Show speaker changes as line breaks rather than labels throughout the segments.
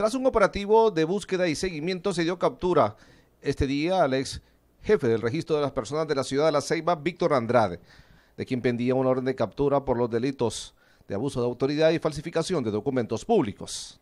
Tras un operativo de búsqueda y seguimiento se dio captura este día al ex jefe del registro de las personas de la ciudad de La Ceiba, Víctor Andrade, de quien pendía una orden de captura por los delitos de abuso de autoridad y falsificación de documentos públicos.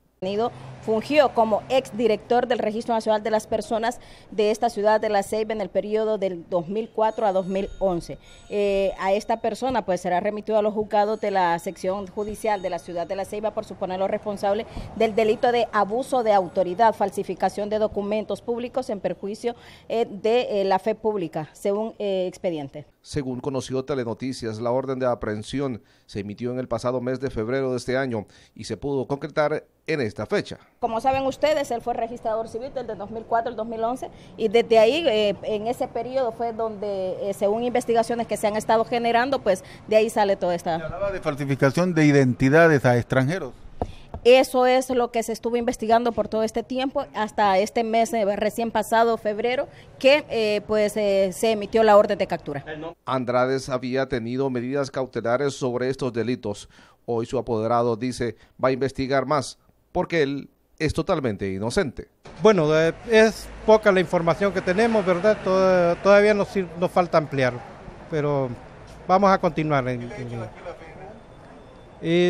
Fungió como exdirector del Registro Nacional de las Personas de esta ciudad de La Ceiba en el periodo del 2004 a 2011. Eh, a esta persona pues será remitido a los juzgados de la sección judicial de la ciudad de La Ceiba por suponerlo responsable del delito de abuso de autoridad, falsificación de documentos públicos en perjuicio eh, de eh, la fe pública, según expediente.
Según conoció Telenoticias, la orden de aprehensión se emitió en el pasado mes de febrero de este año y se pudo concretar en esta fecha.
Como saben ustedes, él fue registrador civil desde 2004 al 2011 y desde ahí, eh, en ese periodo fue donde, eh, según investigaciones que se han estado generando, pues de ahí sale toda esta... Se hablaba
de falsificación de identidades a extranjeros.
Eso es lo que se estuvo investigando por todo este tiempo, hasta este mes eh, recién pasado, febrero, que pues se emitió la orden de captura.
Andrades había tenido medidas cautelares sobre estos delitos. Hoy su apoderado dice va a investigar más porque él
es totalmente inocente. Bueno, eh, es poca la información que tenemos, ¿verdad? todavía nos, falta ampliar, pero vamos a continuar.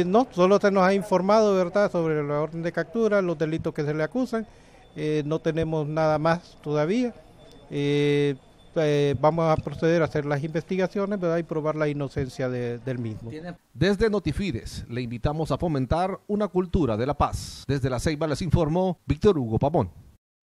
no, solo se nos ha informado, ¿verdad?, sobre la orden de captura, los delitos que se le acusan. Eh, no tenemos nada más todavía. Eh, eh, vamos a proceder a hacer las investigaciones ¿verdad? y probar la inocencia del mismo.
Desde Notifides le invitamos a fomentar una cultura de la paz. Desde la Ceiba les informó Víctor Hugo Pamón.